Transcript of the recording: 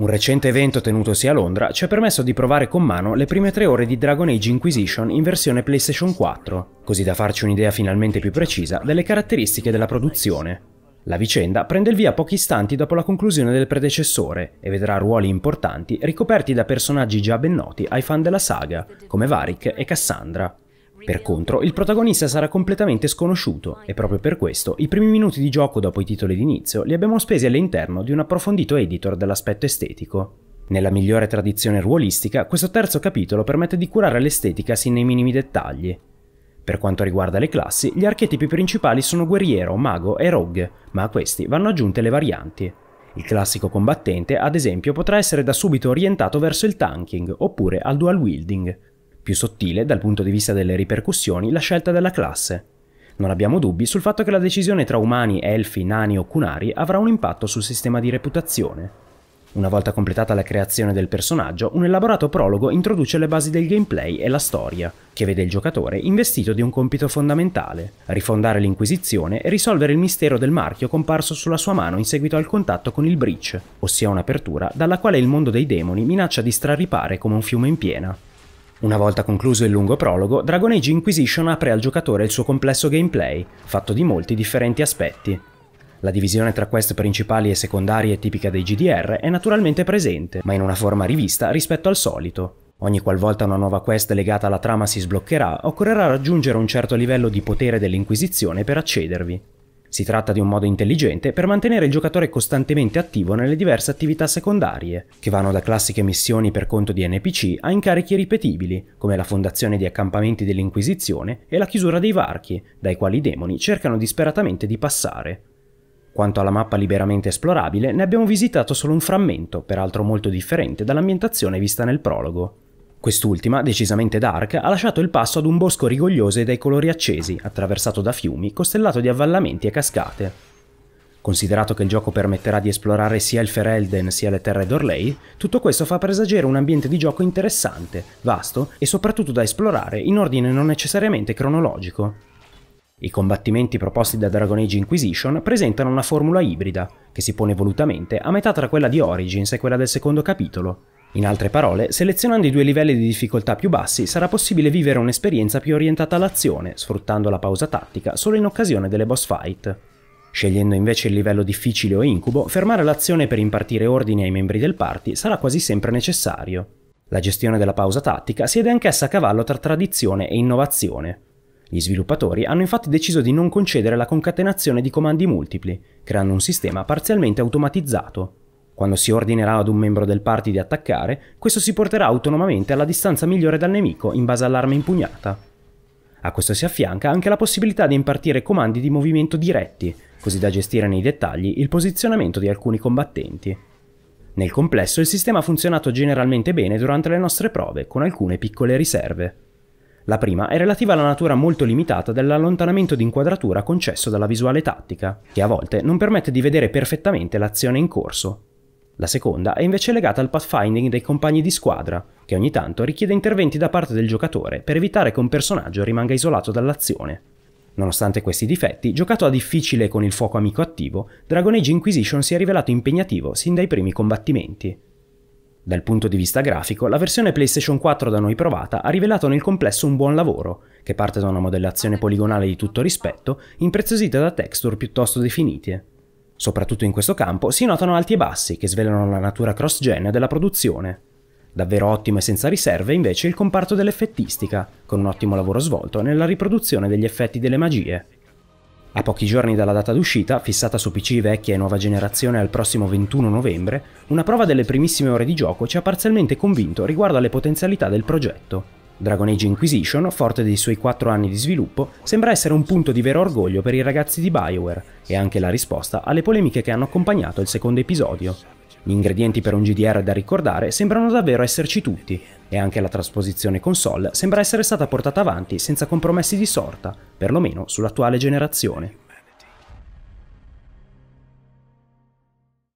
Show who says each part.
Speaker 1: Un recente evento tenutosi a Londra ci ha permesso di provare con mano le prime tre ore di Dragon Age Inquisition in versione PlayStation 4, così da farci un'idea finalmente più precisa delle caratteristiche della produzione. La vicenda prende il via pochi istanti dopo la conclusione del predecessore e vedrà ruoli importanti ricoperti da personaggi già ben noti ai fan della saga, come Varric e Cassandra. Per contro, il protagonista sarà completamente sconosciuto e proprio per questo i primi minuti di gioco dopo i titoli d'inizio li abbiamo spesi all'interno di un approfondito editor dell'aspetto estetico. Nella migliore tradizione ruolistica, questo terzo capitolo permette di curare l'estetica sin nei minimi dettagli. Per quanto riguarda le classi, gli archetipi principali sono guerriero, mago e rogue, ma a questi vanno aggiunte le varianti. Il classico combattente, ad esempio, potrà essere da subito orientato verso il tanking oppure al dual wielding, più sottile, dal punto di vista delle ripercussioni, la scelta della classe. Non abbiamo dubbi sul fatto che la decisione tra umani, elfi, nani o cunari avrà un impatto sul sistema di reputazione. Una volta completata la creazione del personaggio, un elaborato prologo introduce le basi del gameplay e la storia, che vede il giocatore investito di un compito fondamentale, rifondare l'Inquisizione e risolvere il mistero del marchio comparso sulla sua mano in seguito al contatto con il Breach, ossia un'apertura dalla quale il mondo dei demoni minaccia di straripare come un fiume in piena. Una volta concluso il lungo prologo, Dragon Age Inquisition apre al giocatore il suo complesso gameplay, fatto di molti differenti aspetti. La divisione tra quest principali e secondarie tipica dei GDR è naturalmente presente, ma in una forma rivista rispetto al solito. Ogni qualvolta una nuova quest legata alla trama si sbloccherà, occorrerà raggiungere un certo livello di potere dell'Inquisizione per accedervi. Si tratta di un modo intelligente per mantenere il giocatore costantemente attivo nelle diverse attività secondarie, che vanno da classiche missioni per conto di NPC a incarichi ripetibili, come la fondazione di accampamenti dell'Inquisizione e la chiusura dei varchi, dai quali i demoni cercano disperatamente di passare. Quanto alla mappa liberamente esplorabile, ne abbiamo visitato solo un frammento, peraltro molto differente dall'ambientazione vista nel prologo. Quest'ultima, decisamente dark, ha lasciato il passo ad un bosco rigoglioso e dai colori accesi, attraversato da fiumi, costellato di avvallamenti e cascate. Considerato che il gioco permetterà di esplorare sia il Ferelden sia le terre d'Orlei, tutto questo fa presagire un ambiente di gioco interessante, vasto e soprattutto da esplorare in ordine non necessariamente cronologico. I combattimenti proposti da Dragon Age Inquisition presentano una formula ibrida, che si pone volutamente a metà tra quella di Origins e quella del secondo capitolo, in altre parole, selezionando i due livelli di difficoltà più bassi sarà possibile vivere un'esperienza più orientata all'azione, sfruttando la pausa tattica solo in occasione delle boss fight. Scegliendo invece il livello difficile o incubo, fermare l'azione per impartire ordini ai membri del party sarà quasi sempre necessario. La gestione della pausa tattica siede anch'essa a cavallo tra tradizione e innovazione. Gli sviluppatori hanno infatti deciso di non concedere la concatenazione di comandi multipli, creando un sistema parzialmente automatizzato. Quando si ordinerà ad un membro del party di attaccare, questo si porterà autonomamente alla distanza migliore dal nemico in base all'arma impugnata. A questo si affianca anche la possibilità di impartire comandi di movimento diretti, così da gestire nei dettagli il posizionamento di alcuni combattenti. Nel complesso il sistema ha funzionato generalmente bene durante le nostre prove, con alcune piccole riserve. La prima è relativa alla natura molto limitata dell'allontanamento di inquadratura concesso dalla visuale tattica, che a volte non permette di vedere perfettamente l'azione in corso, la seconda è invece legata al pathfinding dei compagni di squadra, che ogni tanto richiede interventi da parte del giocatore per evitare che un personaggio rimanga isolato dall'azione. Nonostante questi difetti, giocato a difficile con il fuoco amico attivo, Dragon Age Inquisition si è rivelato impegnativo sin dai primi combattimenti. Dal punto di vista grafico, la versione PlayStation 4 da noi provata ha rivelato nel complesso un buon lavoro, che parte da una modellazione poligonale di tutto rispetto, impreziosita da texture piuttosto definite. Soprattutto in questo campo si notano alti e bassi che svelano la natura cross-gen della produzione. Davvero ottimo e senza riserve invece il comparto dell'effettistica, con un ottimo lavoro svolto nella riproduzione degli effetti delle magie. A pochi giorni dalla data d'uscita, fissata su PC vecchia e nuova generazione al prossimo 21 novembre, una prova delle primissime ore di gioco ci ha parzialmente convinto riguardo alle potenzialità del progetto. Dragon Age Inquisition, forte dei suoi 4 anni di sviluppo, sembra essere un punto di vero orgoglio per i ragazzi di BioWare e anche la risposta alle polemiche che hanno accompagnato il secondo episodio. Gli ingredienti per un GDR da ricordare sembrano davvero esserci tutti, e anche la trasposizione console sembra essere stata portata avanti senza compromessi di sorta, perlomeno sull'attuale generazione.